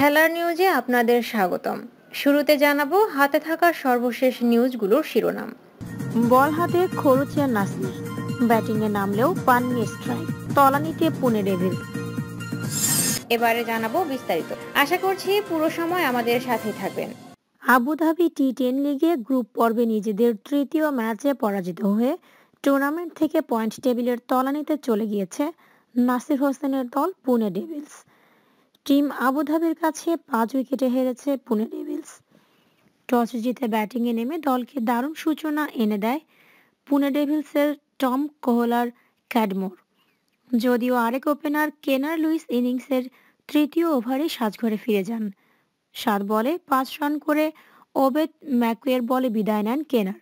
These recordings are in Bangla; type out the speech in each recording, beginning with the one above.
খেলার নিউজে আপনাদের স্বাগতম শুরুতে জানাবো হাতে থাকা সর্বশেষ নিউজগুলোর শিরোনাম বল হাতে খরুচিয়া নাসনি ব্যাটিংয়ে নামলেও পাননি স্ট্রাইক তলানিতে পুনে ডেভিল এবারে জানাবো বিস্তারিত আশা করছি পুরো সময় আমাদের সাথে থাকবেন আবুধাবি টি টেন লিগে গ্রুপ পর্বে নিজেদের তৃতীয় ম্যাচে পরাজিত হয়ে টুর্নামেন্ট থেকে পয়েন্ট টেবিলের তলানিতে চলে গিয়েছে নাসির হোসেনের দল পুনে ডেভিলস টিম আবুধাবির কাছে পাঁচ উইকেটে হেরেছে পুনে ডেভিলস টস জিতে ব্যাটিংয়ে নেমে দলকে দারুণ সূচনা এনে দেয় পুনে ডেভিলসের টম কোহলার ক্যাডমোর যদিও আরেক ওপেনার কেনার লুইস ইনিংসের তৃতীয় ওভারে সাজঘরে ফিরে যান সাত বলে পাঁচ রান করে ওবেদ ম্যাকুয়ের বলে বিদায় নেন কেনার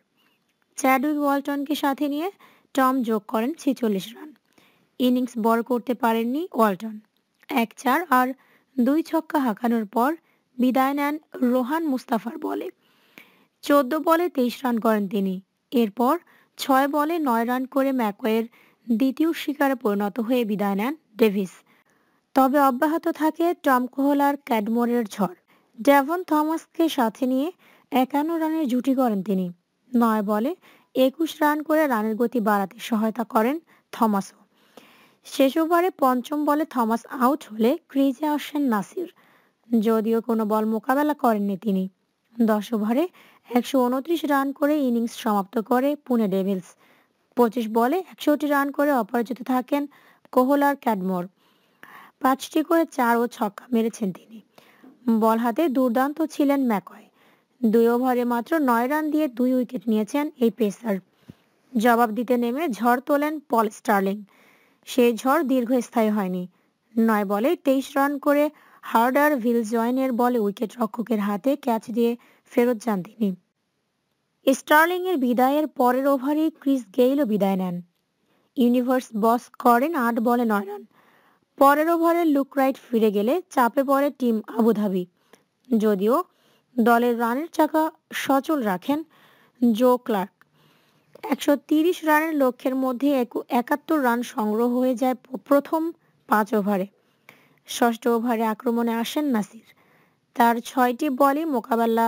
চ্যাডউইক ওয়ালটনকে সাথে নিয়ে টম যোগ করেন ছেচল্লিশ রান ইনিংস বড় করতে পারেননি ওয়ালটন এক চার আর দুই ছক্কা হাঁকানোর পর বিদায় নেন রোহান মুস্তাফার বলে চোদ্দ বলে তেইশ রান করেন তিনি এরপর ছয় বলে নয় রান করে ম্যাকওয়ের দ্বিতীয় শিকারে পরিণত হয়ে বিদায় নেন ডেভিস তবে অব্যাহত থাকে টম কোহলার ক্যাডমোরের ঝড় ডেভন থমাসকে সাথে নিয়ে একান্ন রানের জুটি করেন তিনি নয় বলে একুশ রান করে রানের গতি বাড়াতে সহায়তা করেন থমাসও শেষ ওভারে পঞ্চম বলে থমাস আউট হলে ক্রিজে আসেন নাসির যদিও কোনো বল মোকাবেলা করেননি তিনি দশ ওভারে একশো উনত্রিশ রান করে ইনিংস সমাপ্ত করে পুনে ডেভিলস পঁচিশ বলে একশোটি রান করে অপরাজিত থাকেন কোহলার ক্যাডমোর পাঁচটি করে চার ও ছক্কা মেরেছেন তিনি বল হাতে দুর্দান্ত ছিলেন ম্যাকয় দুই ওভারে মাত্র নয় রান দিয়ে দুই উইকেট নিয়েছেন এই পেসার জবাব দিতে নেমে ঝড় তোলেন পল স্টার্লিং সে ঝড় দীর্ঘস্থায়ী হয়নি নয় বলে তেইশ রান করে হার্ডার ভিল জয়েনের বলে উইকেট রক্ষকের হাতে ক্যাচ দিয়ে ফেরত যান তিনি স্টার্লিংয়ের বিদায়ের পরের ওভারে ক্রিস গেইলও বিদায় নেন ইউনিভার্স বস করেন আট বলে নয় রান পরের ওভারে লুক রাইট ফিরে গেলে চাপে পড়ে টিম আবুধাবি যদিও দলের রানের চাকা সচল রাখেন জো ক্লার্ক একশো রানের লক্ষ্যের মধ্যে একাত্তর রান সংগ্রহ হয়ে যায় প্রথম পাঁচ ওভারে ষষ্ঠ ওভারে আক্রমণে আসেন নাসির তার ছয়টি বলে মোকাবেলা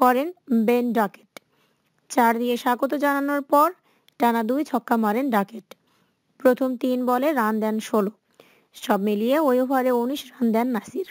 করেন বেন ডাকেট চার দিয়ে স্বাগত জানানোর পর টানা দুই ছক্কা মারেন ডাকেট প্রথম তিন বলে রান দেন ষোলো সব মিলিয়ে ওই ওভারে উনিশ রান দেন নাসির